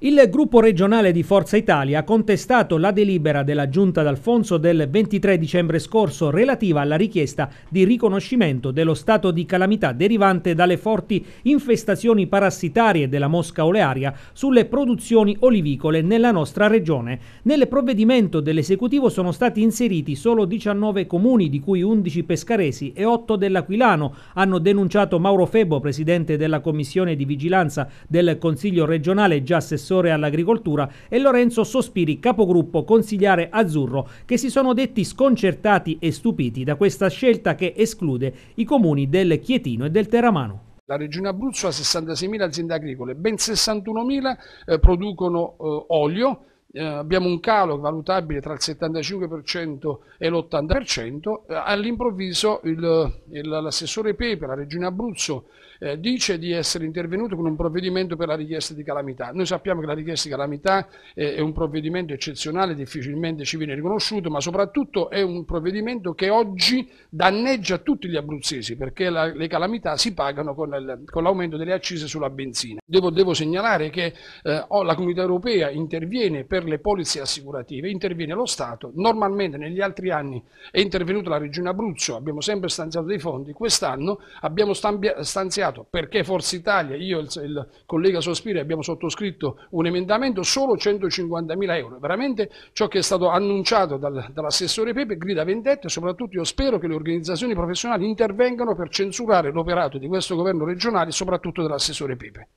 Il gruppo regionale di Forza Italia ha contestato la delibera della Giunta d'Alfonso del 23 dicembre scorso relativa alla richiesta di riconoscimento dello stato di calamità derivante dalle forti infestazioni parassitarie della mosca olearia sulle produzioni olivicole nella nostra regione. Nel provvedimento dell'esecutivo sono stati inseriti solo 19 comuni, di cui 11 pescaresi e 8 dell'Aquilano, hanno denunciato Mauro Febo, presidente della Commissione di Vigilanza del Consiglio regionale, già assessore assessore all'agricoltura, e Lorenzo Sospiri, capogruppo consigliare azzurro, che si sono detti sconcertati e stupiti da questa scelta che esclude i comuni del Chietino e del Teramano. La regione Abruzzo ha 66.000 aziende agricole, ben 61.000 eh, producono eh, olio, eh, abbiamo un calo valutabile tra il 75% e l'80%, eh, all'improvviso l'assessore Pepe, la Regione Abruzzo, eh, dice di essere intervenuto con un provvedimento per la richiesta di calamità. Noi sappiamo che la richiesta di calamità eh, è un provvedimento eccezionale, difficilmente ci viene riconosciuto, ma soprattutto è un provvedimento che oggi danneggia tutti gli abruzzesi, perché la, le calamità si pagano con, l'aumento delle accise sulla benzina. Devo, devo segnalare che eh, la Comunità Europea interviene per per le polizze assicurative interviene lo Stato, normalmente negli altri anni è intervenuta la Regione Abruzzo, abbiamo sempre stanziato dei fondi, quest'anno abbiamo stanziato, perché Forza Italia, io e il, collega Sospiri abbiamo sottoscritto un emendamento, solo 150.000 euro, veramente ciò che è stato annunciato dal, dall'assessore Pepe grida vendetta e soprattutto io spero che le organizzazioni professionali intervengano per censurare l'operato di questo governo regionale e soprattutto dell'assessore Pepe.